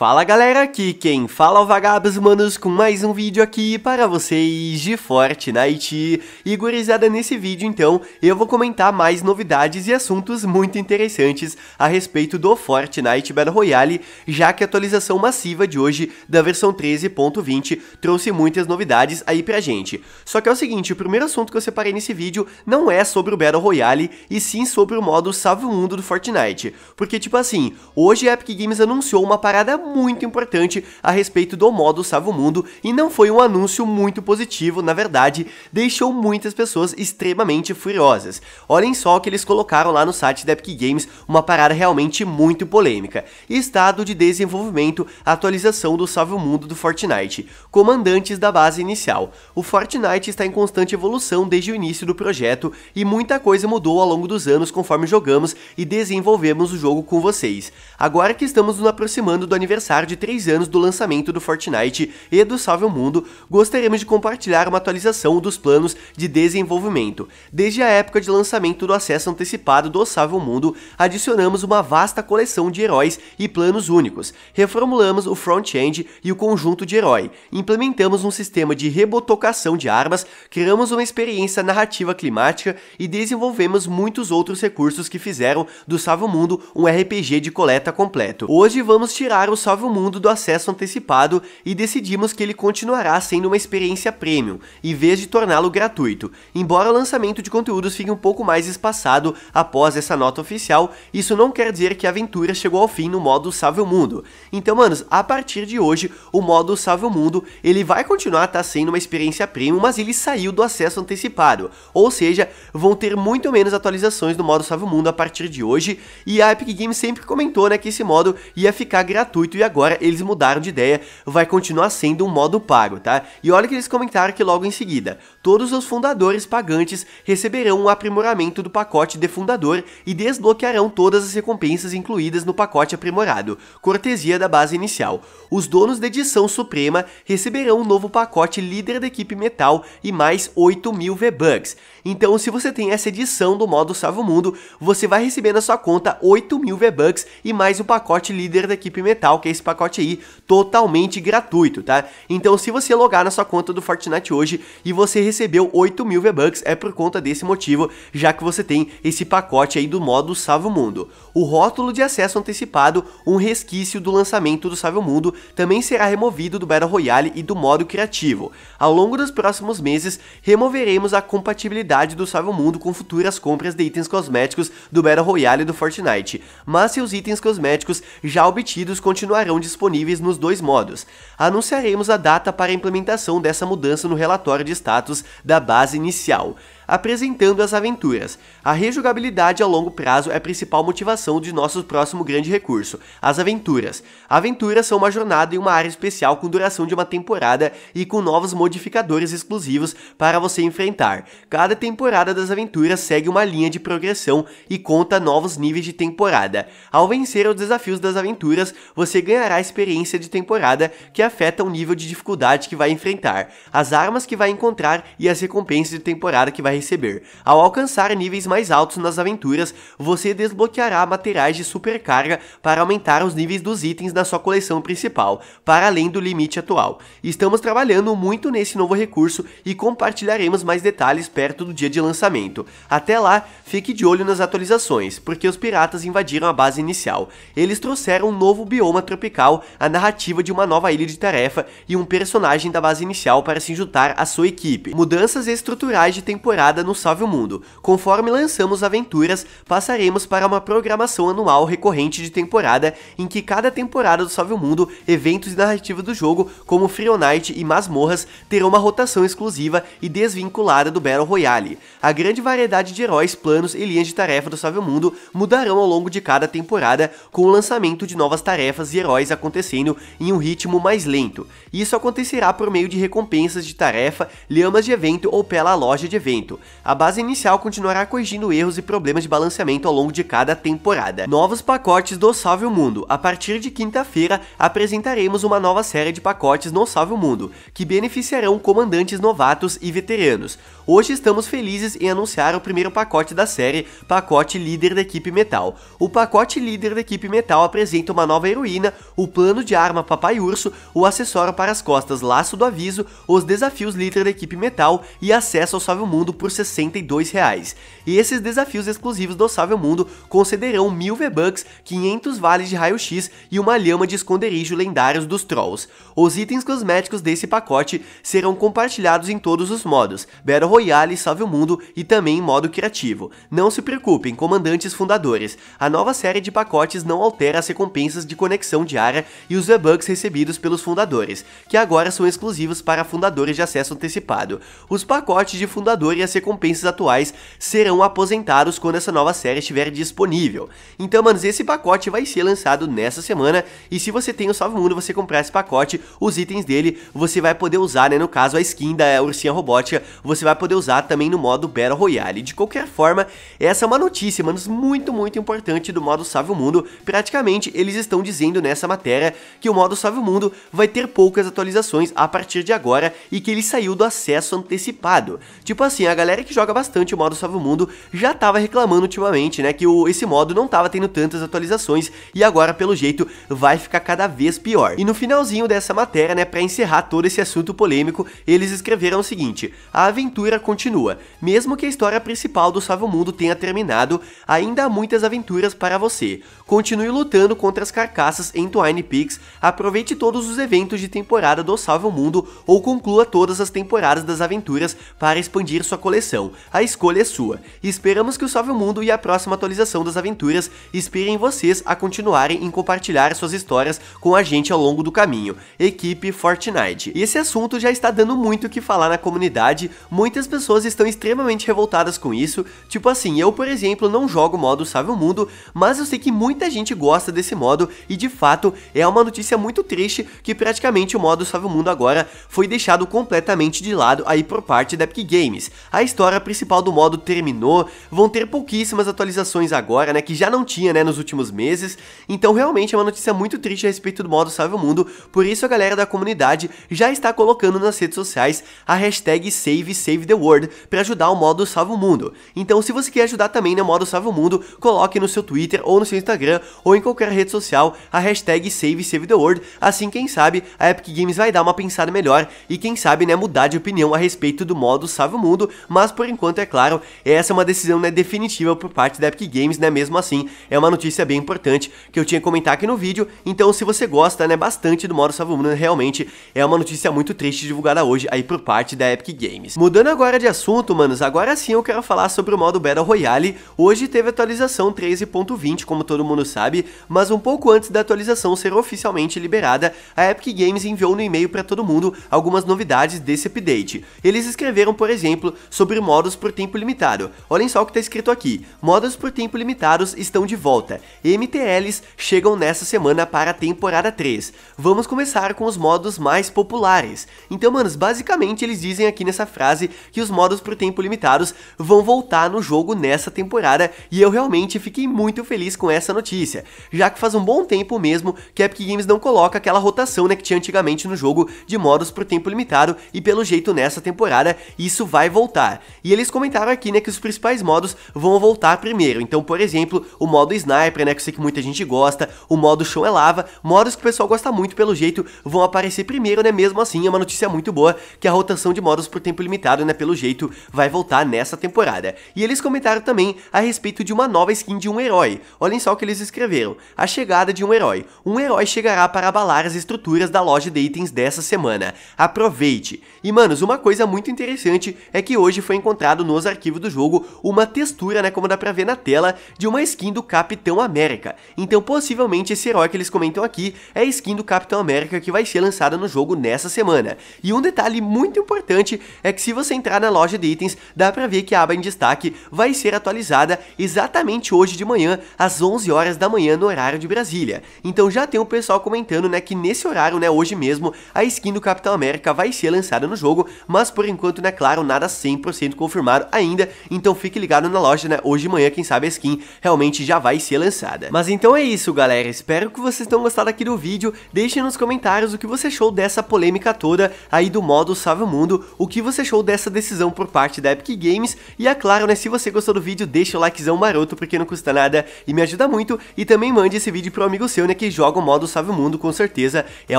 Fala galera, aqui quem fala é o Vagabos Manos com mais um vídeo aqui para vocês de Fortnite. E gurizada, nesse vídeo então eu vou comentar mais novidades e assuntos muito interessantes a respeito do Fortnite Battle Royale, já que a atualização massiva de hoje da versão 13.20 trouxe muitas novidades aí pra gente. Só que é o seguinte, o primeiro assunto que eu separei nesse vídeo não é sobre o Battle Royale e sim sobre o modo Salve o Mundo do Fortnite. Porque tipo assim, hoje a Epic Games anunciou uma parada muito importante a respeito do modo o Mundo e não foi um anúncio muito positivo, na verdade, deixou muitas pessoas extremamente furiosas. Olhem só que eles colocaram lá no site da Epic Games uma parada realmente muito polêmica. Estado de desenvolvimento, atualização do Salve Mundo do Fortnite, comandantes da base inicial. O Fortnite está em constante evolução desde o início do projeto e muita coisa mudou ao longo dos anos conforme jogamos e desenvolvemos o jogo com vocês. Agora que estamos nos aproximando do aniversário aniversário de 3 anos do lançamento do Fortnite e do Salve o Mundo, gostaríamos de compartilhar uma atualização dos planos de desenvolvimento. Desde a época de lançamento do acesso antecipado do Salve o Mundo, adicionamos uma vasta coleção de heróis e planos únicos, reformulamos o front-end e o conjunto de herói, implementamos um sistema de rebotocação de armas, criamos uma experiência narrativa climática e desenvolvemos muitos outros recursos que fizeram do Salve o Mundo um RPG de coleta completo. Hoje vamos tirar o Salve o Mundo do acesso antecipado e decidimos que ele continuará sendo uma experiência premium, em vez de torná-lo gratuito. Embora o lançamento de conteúdos fique um pouco mais espaçado após essa nota oficial, isso não quer dizer que a aventura chegou ao fim no modo Salve o Mundo. Então, manos, a partir de hoje, o modo Salve o Mundo, ele vai continuar tá sendo uma experiência premium, mas ele saiu do acesso antecipado. Ou seja, vão ter muito menos atualizações do modo Salve o Mundo a partir de hoje, e a Epic Games sempre comentou, né, que esse modo ia ficar gratuito gratuito e agora eles mudaram de ideia, vai continuar sendo um modo pago, tá? E olha que eles comentaram que logo em seguida, todos os fundadores pagantes receberão um aprimoramento do pacote de fundador e desbloquearão todas as recompensas incluídas no pacote aprimorado, cortesia da base inicial. Os donos da edição suprema receberão um novo pacote líder da equipe metal e mais 8 mil V-Bucks. Então, se você tem essa edição do modo Salvo Mundo, você vai receber na sua conta 8 mil V-Bucks e mais o um pacote líder da equipe metal, que é esse pacote aí, totalmente gratuito, tá? Então, se você logar na sua conta do Fortnite hoje e você recebeu 8 mil V-Bucks é por conta desse motivo, já que você tem esse pacote aí do modo Salve o Mundo. O rótulo de acesso antecipado, um resquício do lançamento do Salve o Mundo, também será removido do Battle Royale e do modo criativo. Ao longo dos próximos meses, removeremos a compatibilidade do Salve o Mundo com futuras compras de itens cosméticos do Battle Royale e do Fortnite, mas seus itens cosméticos já obtidos continuarão disponíveis nos dois modos. Anunciaremos a data para a implementação dessa mudança no relatório de status da base inicial apresentando as aventuras. A rejogabilidade a longo prazo é a principal motivação de nosso próximo grande recurso, as aventuras. Aventuras são uma jornada em uma área especial com duração de uma temporada e com novos modificadores exclusivos para você enfrentar. Cada temporada das aventuras segue uma linha de progressão e conta novos níveis de temporada. Ao vencer os desafios das aventuras, você ganhará experiência de temporada que afeta o nível de dificuldade que vai enfrentar, as armas que vai encontrar e as recompensas de temporada que vai receber. Ao alcançar níveis mais altos nas aventuras, você desbloqueará materiais de supercarga para aumentar os níveis dos itens da sua coleção principal, para além do limite atual. Estamos trabalhando muito nesse novo recurso e compartilharemos mais detalhes perto do dia de lançamento. Até lá, fique de olho nas atualizações, porque os piratas invadiram a base inicial. Eles trouxeram um novo bioma tropical, a narrativa de uma nova ilha de tarefa e um personagem da base inicial para se juntar à sua equipe. Mudanças estruturais de temporada temporada no Salve o Mundo. Conforme lançamos aventuras, passaremos para uma programação anual recorrente de temporada, em que cada temporada do Salve o Mundo, eventos e narrativa do jogo, como Free Night e Masmorras, terão uma rotação exclusiva e desvinculada do Battle Royale. A grande variedade de heróis, planos e linhas de tarefa do Salve o Mundo mudarão ao longo de cada temporada, com o lançamento de novas tarefas e heróis acontecendo em um ritmo mais lento. Isso acontecerá por meio de recompensas de tarefa, lhamas de evento ou pela loja de evento a base inicial continuará corrigindo erros e problemas de balanceamento ao longo de cada temporada. Novos pacotes do Salve o Mundo. A partir de quinta-feira, apresentaremos uma nova série de pacotes no Salve o Mundo, que beneficiarão comandantes novatos e veteranos. Hoje estamos felizes em anunciar o primeiro pacote da série, Pacote Líder da Equipe Metal. O pacote líder da equipe metal apresenta uma nova heroína, o plano de arma Papai Urso, o acessório para as costas Laço do Aviso, os desafios líder da equipe metal e acesso ao Salve o Mundo por 62 reais. E esses desafios exclusivos do Salve o Mundo concederão 1000 V-Bucks, 500 vales de raio-x e uma lhama de esconderijo lendários dos Trolls. Os itens cosméticos desse pacote serão compartilhados em todos os modos, Battle Royale, Salve o Mundo e também em modo criativo. Não se preocupem, comandantes fundadores, a nova série de pacotes não altera as recompensas de conexão diária e os V-Bucks recebidos pelos fundadores, que agora são exclusivos para fundadores de acesso antecipado. Os pacotes de fundador e as recompensas atuais serão aposentados quando essa nova série estiver disponível. Então, manos, esse pacote vai ser lançado nessa semana e se você tem o Salve Mundo, você comprar esse pacote, os itens dele você vai poder usar, né, no caso a skin da Ursinha Robótica, você vai poder usar também no modo Battle Royale. De qualquer forma, essa é uma notícia, manos, muito, muito importante do modo Salve o Mundo. Praticamente, eles estão dizendo nessa matéria que o modo Salve o Mundo vai ter poucas atualizações a partir de agora e que ele saiu do acesso antecipado. Tipo assim, a galera que joga bastante o modo Salve o Mundo já tava reclamando ultimamente, né, que o, esse modo não tava tendo tantas atualizações e agora, pelo jeito, vai ficar cada vez pior. E no finalzinho dessa matéria, né, pra encerrar todo esse assunto polêmico, eles escreveram o seguinte, a aventura continua, mesmo que a história principal do Salve o Mundo tenha terminado, ainda há muitas aventuras para você. Continue lutando contra as carcaças em Twine Peaks, aproveite todos os eventos de temporada do Salve o Mundo ou conclua todas as temporadas das aventuras para expandir sua coleção coleção. A escolha é sua. Esperamos que o Salve o Mundo e a próxima atualização das aventuras inspirem vocês a continuarem em compartilhar suas histórias com a gente ao longo do caminho. Equipe Fortnite. Esse assunto já está dando muito o que falar na comunidade, muitas pessoas estão extremamente revoltadas com isso, tipo assim, eu por exemplo não jogo modo Salve o Mundo, mas eu sei que muita gente gosta desse modo e de fato é uma notícia muito triste que praticamente o modo Salve o Mundo agora foi deixado completamente de lado aí por parte da Epic Games. A a história principal do modo terminou, vão ter pouquíssimas atualizações agora, né, que já não tinha, né, nos últimos meses, então realmente é uma notícia muito triste a respeito do modo Salve o Mundo, por isso a galera da comunidade já está colocando nas redes sociais a hashtag Save Save the World para ajudar o modo Salve o Mundo. Então se você quer ajudar também no né, modo Salve o Mundo, coloque no seu Twitter ou no seu Instagram ou em qualquer rede social a hashtag Save Save the World, assim quem sabe a Epic Games vai dar uma pensada melhor e quem sabe né mudar de opinião a respeito do modo Salve o Mundo, mas por enquanto, é claro, essa é uma decisão né, definitiva por parte da Epic Games, né? Mesmo assim, é uma notícia bem importante que eu tinha que comentar aqui no vídeo. Então, se você gosta, né, bastante do modo Salvo Mundo, realmente é uma notícia muito triste divulgada hoje aí por parte da Epic Games. Mudando agora de assunto, manos, agora sim eu quero falar sobre o modo Battle Royale. Hoje teve atualização 13.20, como todo mundo sabe, mas um pouco antes da atualização ser oficialmente liberada, a Epic Games enviou no e-mail para todo mundo algumas novidades desse update. Eles escreveram, por exemplo, sobre modos por tempo limitado. Olhem só o que está escrito aqui. Modos por tempo limitados estão de volta. MTLs chegam nessa semana para a temporada 3. Vamos começar com os modos mais populares. Então, manos, basicamente eles dizem aqui nessa frase que os modos por tempo limitados vão voltar no jogo nessa temporada e eu realmente fiquei muito feliz com essa notícia, já que faz um bom tempo mesmo que a Epic Games não coloca aquela rotação né, que tinha antigamente no jogo de modos por tempo limitado e pelo jeito nessa temporada isso vai voltar voltar. E eles comentaram aqui, né, que os principais modos vão voltar primeiro. Então, por exemplo, o modo Sniper, né, que eu sei que muita gente gosta, o modo Show é Lava, modos que o pessoal gosta muito, pelo jeito, vão aparecer primeiro, né, mesmo assim, é uma notícia muito boa, que a rotação de modos por tempo limitado, né, pelo jeito, vai voltar nessa temporada. E eles comentaram também a respeito de uma nova skin de um herói. Olhem só o que eles escreveram. A chegada de um herói. Um herói chegará para abalar as estruturas da loja de itens dessa semana. Aproveite! E, manos, uma coisa muito interessante é que hoje hoje foi encontrado nos arquivos do jogo uma textura, né, como dá pra ver na tela, de uma skin do Capitão América. Então possivelmente esse herói que eles comentam aqui é a skin do Capitão América que vai ser lançada no jogo nessa semana. E um detalhe muito importante é que se você entrar na loja de itens, dá pra ver que a aba em destaque vai ser atualizada exatamente hoje de manhã, às 11 horas da manhã no horário de Brasília. Então já tem o pessoal comentando, né, que nesse horário, né, hoje mesmo, a skin do Capitão América vai ser lançada no jogo, mas por enquanto, né, claro, nada 100 100% confirmado ainda, então fique ligado na loja, né? Hoje de manhã, quem sabe a skin realmente já vai ser lançada. Mas então é isso, galera. Espero que vocês tenham gostado aqui do vídeo. Deixem nos comentários o que você achou dessa polêmica toda aí do modo Salve o Mundo, o que você achou dessa decisão por parte da Epic Games e, é claro, né, se você gostou do vídeo, deixa o likezão maroto porque não custa nada e me ajuda muito e também mande esse vídeo pro amigo seu, né, que joga o modo Salve o Mundo, com certeza é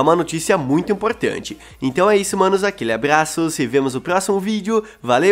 uma notícia muito importante. Então é isso, manos, aquele abraço, se vemos no próximo vídeo, valeu!